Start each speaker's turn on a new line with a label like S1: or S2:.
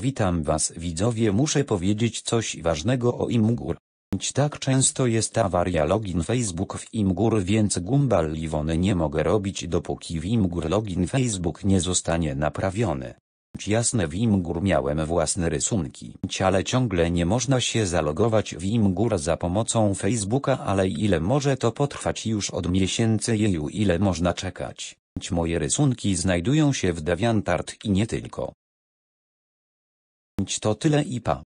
S1: Witam was widzowie muszę powiedzieć coś ważnego o Imgur. Tak często jest awaria login Facebook w Imgur więc gumbal Liwony nie mogę robić dopóki w Imgur login Facebook nie zostanie naprawiony. Jasne w Imgur miałem własne rysunki, ale ciągle nie można się zalogować w Imgur za pomocą Facebooka ale ile może to potrwać już od miesięcy jeju ile można czekać. Moje rysunki znajdują się w DeviantArt i nie tylko
S2: to tyle i pa.